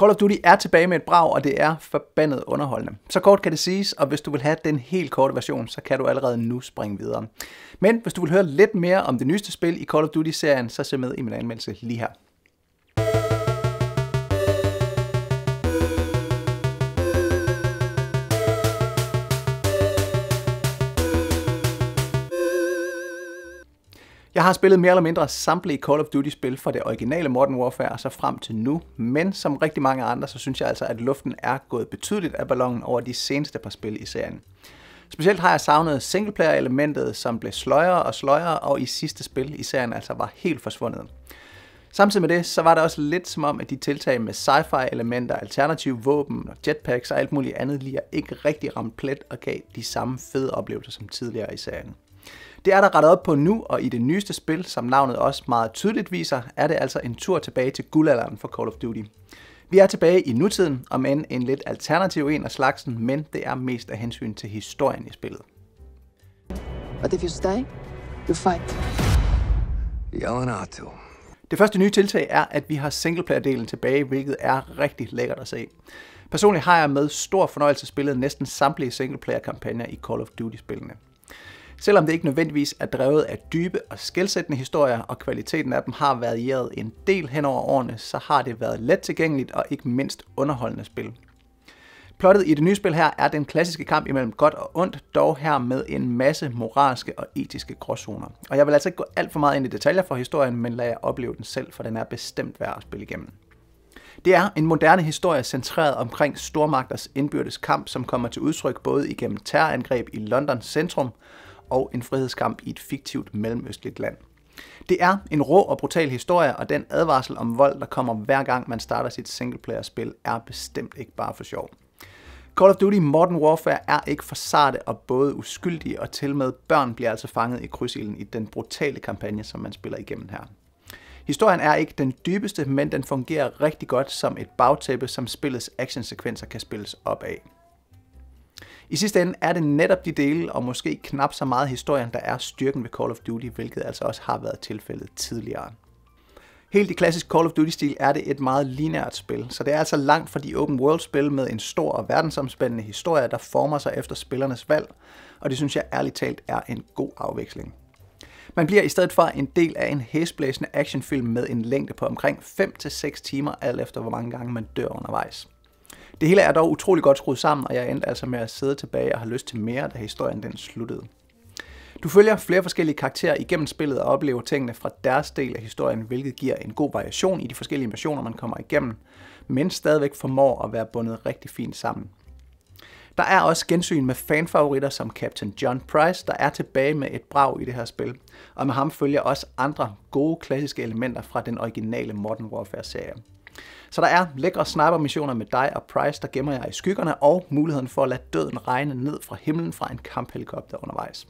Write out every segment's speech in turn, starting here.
Call of Duty er tilbage med et brag, og det er forbandet underholdende. Så kort kan det siges, og hvis du vil have den helt korte version, så kan du allerede nu springe videre. Men hvis du vil høre lidt mere om det nyeste spil i Call of Duty-serien, så se med i min anmeldelse lige her. Jeg har spillet mere eller mindre samtlige Call of Duty-spil fra det originale Modern Warfare og så frem til nu, men som rigtig mange andre, så synes jeg altså, at luften er gået betydeligt af ballonen over de seneste par spil i serien. Specielt har jeg savnet singleplayer-elementet, som blev sløjere og sløjere, og i sidste spil i serien altså var helt forsvundet. Samtidig med det, så var det også lidt som om, at de tiltag med sci-fi elementer, alternative våben og jetpacks og alt muligt andet lige ikke rigtig ramt plet og gav de samme fede oplevelser som tidligere i serien. Det er der rettet op på nu, og i det nyeste spil, som navnet også meget tydeligt viser, er det altså en tur tilbage til guldalderen for Call of Duty. Vi er tilbage i nutiden, om end en lidt alternativ en af slagsen, men det er mest af hensyn til historien i spillet. But if you stay, you fight. Yelanato. Det første nye tiltag er, at vi har singleplayer-delen tilbage, hvilket er rigtig lækkert at se. Personligt har jeg med stor fornøjelse spillet næsten samtlige singleplayer-kampagner i Call of Duty-spillene. Selvom det ikke nødvendigvis er drevet af dybe og skældsættende historier, og kvaliteten af dem har varieret en del hen over årene, så har det været let tilgængeligt og ikke mindst underholdende spil. Plottet i det nye spil her er den klassiske kamp imellem godt og ondt, dog her med en masse moralske og etiske gråzoner. Og jeg vil altså ikke gå alt for meget ind i detaljer for historien, men lad jer opleve den selv, for den er bestemt værd at spille igennem. Det er en moderne historie centreret omkring stormagters indbyrdes kamp, som kommer til udtryk både igennem terrorangreb i Londons centrum, og en frihedskamp i et fiktivt mellemøstligt land. Det er en rå og brutal historie, og den advarsel om vold, der kommer hver gang man starter sit singleplayer-spil, er bestemt ikke bare for sjov. Call of Duty Modern Warfare er ikke for sarte, og både uskyldige og til med børn bliver altså fanget i krydsilden i den brutale kampagne, som man spiller igennem her. Historien er ikke den dybeste, men den fungerer rigtig godt som et bagtæppe, som spillets actionsekvenser kan spilles op af. I sidste ende er det netop de dele, og måske knap så meget historien, der er styrken ved Call of Duty, hvilket altså også har været tilfældet tidligere. Helt i klassisk Call of Duty-stil er det et meget lineært spil, så det er altså langt fra de open world-spil med en stor og verdensomspændende historie, der former sig efter spillernes valg, og det synes jeg ærligt talt er en god afveksling. Man bliver i stedet for en del af en hæsblæsende actionfilm med en længde på omkring 5-6 timer, alt efter hvor mange gange man dør undervejs. Det hele er dog utrolig godt skruet sammen, og jeg endte altså med at sidde tilbage og have lyst til mere, da historien den sluttede. Du følger flere forskellige karakterer igennem spillet og oplever tingene fra deres del af historien, hvilket giver en god variation i de forskellige missioner, man kommer igennem, men stadigvæk formår at være bundet rigtig fint sammen. Der er også gensyn med fanfavoritter som Captain John Price, der er tilbage med et brag i det her spil, og med ham følger også andre gode klassiske elementer fra den originale Modern Warfare-serie. Så der er lækre sniper missioner med dig og Price, der gemmer jer i skyggerne, og muligheden for at lade døden regne ned fra himlen fra en kamphelikopter undervejs.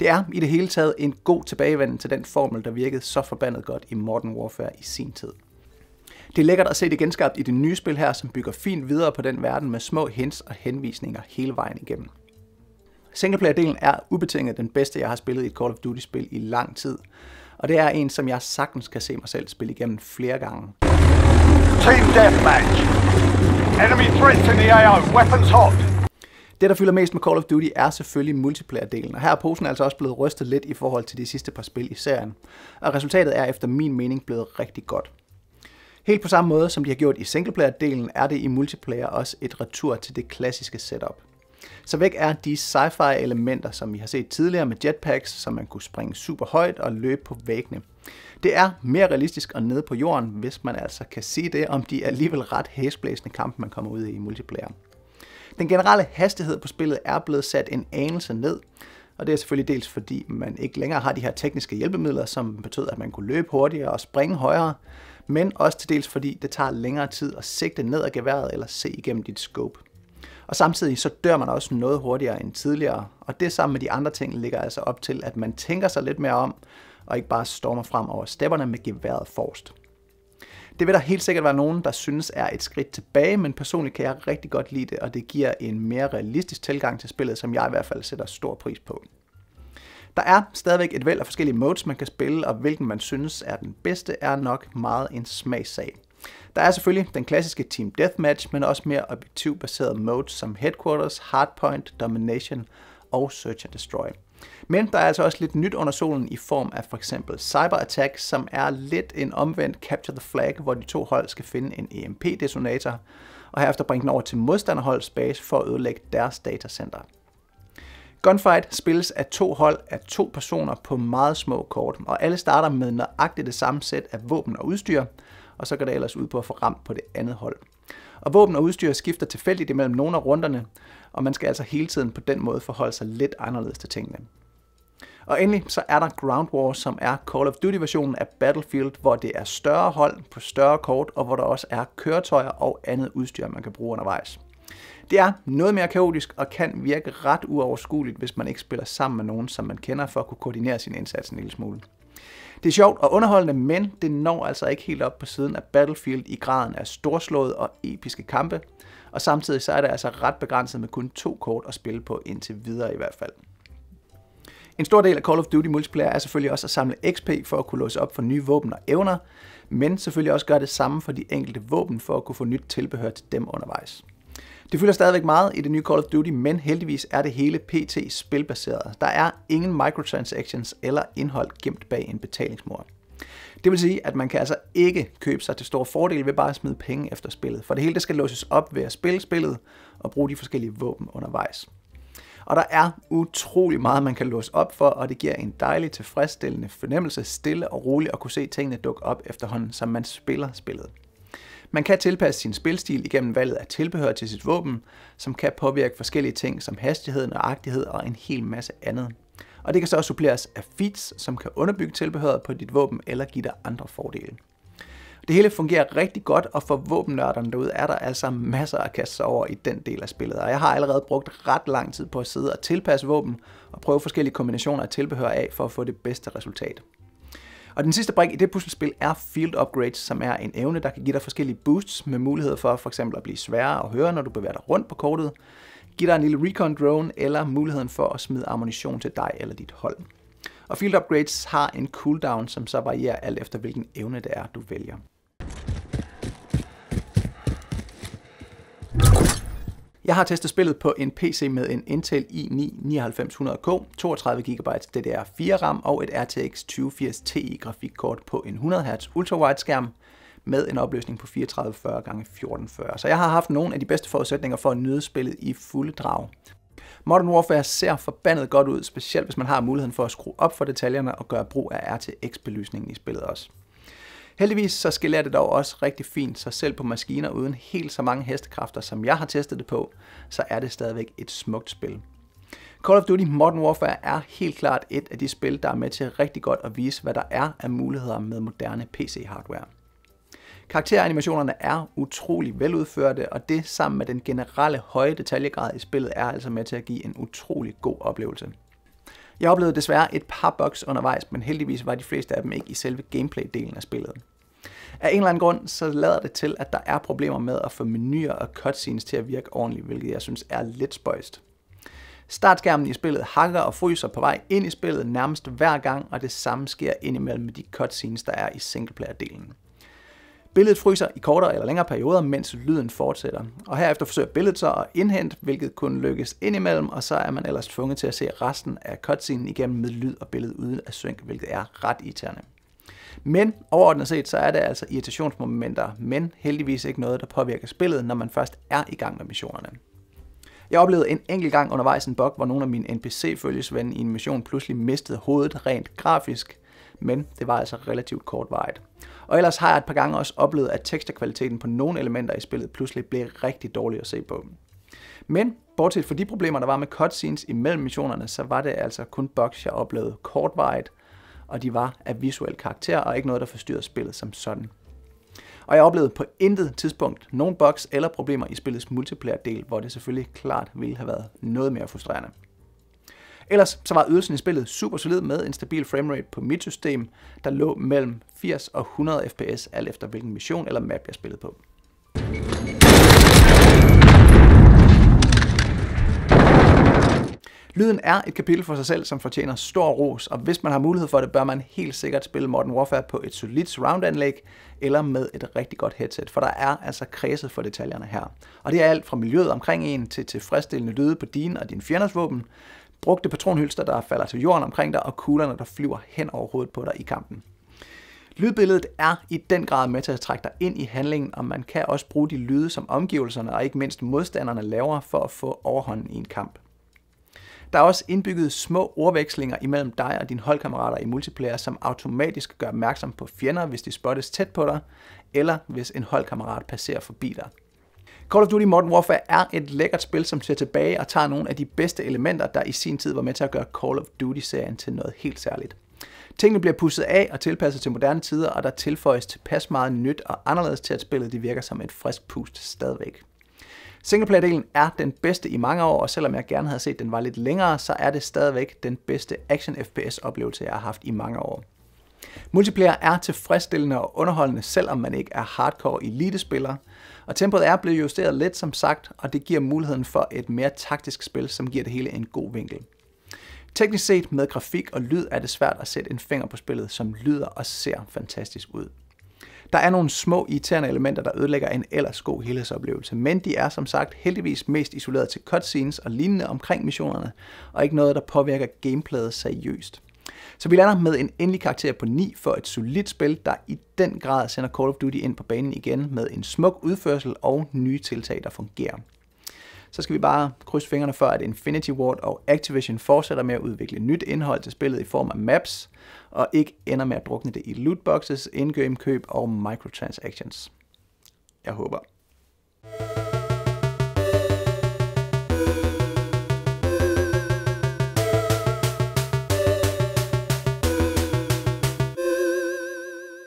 Det er i det hele taget en god tilbagevenden til den formel, der virkede så forbandet godt i Modern Warfare i sin tid. Det er lækkert at se det genskabt i det nye spil her, som bygger fint videre på den verden med små hints og henvisninger hele vejen igennem. Singleplayer-delen er ubetinget den bedste, jeg har spillet i et Call of Duty-spil i lang tid, og det er en, som jeg sagtens kan se mig selv spille igennem flere gange. Team deathmatch. Enemy threats in the AO. Weapons hot. Det, der fylder mest med Call of Duty, er selvfølgelig multiplayer-delen, og her er posen altså også blevet rystet lidt i forhold til de sidste par spil i serien. Og resultatet er efter min mening blevet rigtig godt. Helt på samme måde som de har gjort i singleplayer-delen, er det i multiplayer også et retur til det klassiske setup. Så væk er de sci-fi elementer, som vi har set tidligere med jetpacks, som man kunne springe super højt og løbe på væggene. Det er mere realistisk og nede på jorden, hvis man altså kan sige det om de alligevel ret hæsblæsende kampe, man kommer ud i i multiplayer. Den generelle hastighed på spillet er blevet sat en anelse ned, og det er selvfølgelig dels fordi, man ikke længere har de her tekniske hjælpemidler, som betød, at man kunne løbe hurtigere og springe højere, men også til dels fordi, det tager længere tid at sigte ned ad geværet eller se igennem dit scope. Og samtidig så dør man også noget hurtigere end tidligere, og det sammen med de andre ting ligger altså op til, at man tænker sig lidt mere om, og ikke bare stormer frem over stepperne med geværet forrest. Det vil der helt sikkert være nogen, der synes er et skridt tilbage, men personligt kan jeg rigtig godt lide det, og det giver en mere realistisk tilgang til spillet, som jeg i hvert fald sætter stor pris på. Der er stadigvæk et væld af forskellige modes, man kan spille, og hvilken man synes er den bedste, er nok meget en smagsag. Der er selvfølgelig den klassiske Team Deathmatch, men også mere objektivbaserede baserede modes som Headquarters, Hardpoint, Domination og Search and Destroy. Men der er altså også lidt nyt under solen i form af for eksempel Cyberattack, som er lidt en omvendt Capture the Flag, hvor de to hold skal finde en EMP-detonator, og herefter bringe den over til modstanderholdets base for at ødelægge deres datacenter. Gunfight spilles af to hold af to personer på meget små kort, og alle starter med nøjagtigt det samme sæt af våben og udstyr, og så går det ellers ud på at få ramt på det andet hold. Og våben og udstyr skifter tilfældigt imellem nogle af runderne, og man skal altså hele tiden på den måde forholde sig lidt anderledes til tingene. Og endelig så er der Ground War, som er Call of Duty-versionen af Battlefield, hvor det er større hold på større kort, og hvor der også er køretøjer og andet udstyr, man kan bruge undervejs. Det er noget mere kaotisk og kan virke ret uoverskueligt, hvis man ikke spiller sammen med nogen, som man kender for at kunne koordinere sin indsats en lille smule. Det er sjovt og underholdende, men det når altså ikke helt op på siden af Battlefield i graden af storslået og episke kampe, og samtidig så er det altså ret begrænset med kun to kort at spille på indtil videre i hvert fald. En stor del af Call of Duty multiplayer er selvfølgelig også at samle XP for at kunne låse op for nye våben og evner, men selvfølgelig også gøre det samme for de enkelte våben for at kunne få nyt tilbehør til dem undervejs. Det fylder stadigvæk meget i det nye Call of Duty, men heldigvis er det hele pt. spilbaseret. Der er ingen microtransactions eller indhold gemt bag en betalingsmur. Det vil sige, at man kan altså ikke købe sig til store fordele ved bare at smide penge efter spillet, for det hele det skal låses op ved at spille spillet og bruge de forskellige våben undervejs. Og der er utrolig meget, man kan låse op for, og det giver en dejlig tilfredsstillende fornemmelse stille og roligt at kunne se tingene dukke op efterhånden, som man spiller spillet. Man kan tilpasse sin spilstil igennem valget af tilbehør til sit våben, som kan påvirke forskellige ting som hastighed, nøjagtighed og en hel masse andet. Og det kan så også suppleres af feats, som kan underbygge tilbehøret på dit våben eller give dig andre fordele. Det hele fungerer rigtig godt, og for våbennørderne derude er der altså masser at kaste sig over i den del af spillet. Og jeg har allerede brugt ret lang tid på at sidde og tilpasse våben og prøve forskellige kombinationer af tilbehør af for at få det bedste resultat. Og den sidste brik i det puslespil er Field Upgrades, som er en evne, der kan give dig forskellige boosts med mulighed for for eksempel at blive sværere at høre, når du bevæger dig rundt på kortet, give dig en lille recon drone eller muligheden for at smide ammunition til dig eller dit hold. Og Field Upgrades har en cooldown, som så varierer alt efter hvilken evne det er, du vælger. Jeg har testet spillet på en PC med en Intel i9-9900K, 32 GB DDR4 RAM og et RTX 2080 Ti grafikkort på en 100 Hz ultrawide skærm med en opløsning på 3440 x 1440. Så jeg har haft nogle af de bedste forudsætninger for at nyde spillet i fuld drag. Modern Warfare ser forbandet godt ud, specielt hvis man har muligheden for at skrue op for detaljerne og gøre brug af RTX-belysningen i spillet også. Heldigvis så skiller det dog også rigtig fint, så selv på maskiner uden helt så mange hestekræfter, som jeg har testet det på, så er det stadigvæk et smukt spil. Call of Duty Modern Warfare er helt klart et af de spil, der er med til rigtig godt at vise, hvad der er af muligheder med moderne PC-hardware. Karakteranimationerne er utrolig veludførte, og det sammen med den generelle høje detaljegrad i spillet er altså med til at give en utrolig god oplevelse. Jeg oplevede desværre et par bugs undervejs, men heldigvis var de fleste af dem ikke i selve gameplay-delen af spillet. Af en eller anden grund, så lader det til, at der er problemer med at få menuer og cutscenes til at virke ordentligt, hvilket jeg synes er lidt spøjst. Startskærmen i spillet hakker og fryser på vej ind i spillet nærmest hver gang, og det samme sker indimellem med de cutscenes, der er i singleplayer-delen. Billedet fryser i kortere eller længere perioder, mens lyden fortsætter. Og herefter forsøger billedet så at indhente, hvilket kun lykkes indimellem, og så er man ellers tvunget til at se resten af cutscenen igennem med lyd og billede uden at synke, hvilket er ret irriterende. Men overordnet set, så er det altså irritationsmomenter, men heldigvis ikke noget, der påvirker spillet, når man først er i gang med missionerne. Jeg oplevede en enkelt gang undervejs en bug, hvor nogle af mine NPC-følgesvende i en mission pludselig mistede hovedet rent grafisk, men det var altså relativt kortvarigt. Og ellers har jeg et par gange også oplevet, at teksterkvaliteten på nogle elementer i spillet pludselig blev rigtig dårlig at se på. Men bortset fra de problemer, der var med cutscenes imellem missionerne, så var det altså kun bugs, jeg oplevede kortvarigt, og de var af visuel karakter og ikke noget, der forstyrrede spillet som sådan. Og jeg oplevede på intet tidspunkt nogen bugs eller problemer i spillets multiplayer-del, hvor det selvfølgelig klart ville have været noget mere frustrerende. Ellers så var ydelsen i spillet super solid med en stabil framerate på mit system, der lå mellem 80 og 100 fps, alt efter hvilken mission eller map jeg spillede på. Lyden er et kapitel for sig selv, som fortjener stor ros, og hvis man har mulighed for det, bør man helt sikkert spille Modern Warfare på et solidt surround-anlæg eller med et rigtig godt headset, for der er altså kredset for detaljerne her. Og det er alt fra miljøet omkring en til tilfredsstillende lyde på din og din fjenders våben, brugte patronhylster, der falder til jorden omkring dig, og kuglerne, der flyver hen over hovedet på dig i kampen. Lydbilledet er i den grad med til at trække dig ind i handlingen, og man kan også bruge de lyde, som omgivelserne og ikke mindst modstanderne laver for at få overhånden i en kamp. Der er også indbygget små ordvekslinger imellem dig og dine holdkammerater i multiplayer, som automatisk gør opmærksom på fjender, hvis de spottes tæt på dig, eller hvis en holdkammerat passerer forbi dig. Call of Duty Modern Warfare er et lækkert spil, som ser tilbage og tager nogle af de bedste elementer, der i sin tid var med til at gøre Call of Duty-serien til noget helt særligt. Tingene bliver pusset af og tilpasset til moderne tider, og der tilføjes tilpas meget nyt og anderledes til, at spillet de virker som et frisk pust stadigvæk. Singleplayer-delen er den bedste i mange år, og selvom jeg gerne havde set, den var lidt længere, så er det stadigvæk den bedste action-FPS-oplevelse, jeg har haft i mange år. Multiplayer er tilfredsstillende og underholdende, selvom man ikke er hardcore elitespiller, og tempoet er blevet justeret lidt som sagt, og det giver muligheden for et mere taktisk spil, som giver det hele en god vinkel. Teknisk set med grafik og lyd er det svært at sætte en finger på spillet, som lyder og ser fantastisk ud. Der er nogle små irriterende elementer, der ødelægger en ellers god helhedsoplevelse, men de er som sagt heldigvis mest isoleret til cutscenes og lignende omkring missionerne, og ikke noget, der påvirker gameplayet seriøst. Så vi lander med en endelig karakter på 9 for et solidt spil, der i den grad sender Call of Duty ind på banen igen med en smuk udførsel og nye tiltag, der fungerer. Så skal vi bare krydse fingrene for, at Infinity Ward og Activision fortsætter med at udvikle nyt indhold til spillet i form af maps, og ikke ender med at drukne det i lootboxes, in-game køb og microtransactions. Jeg håber.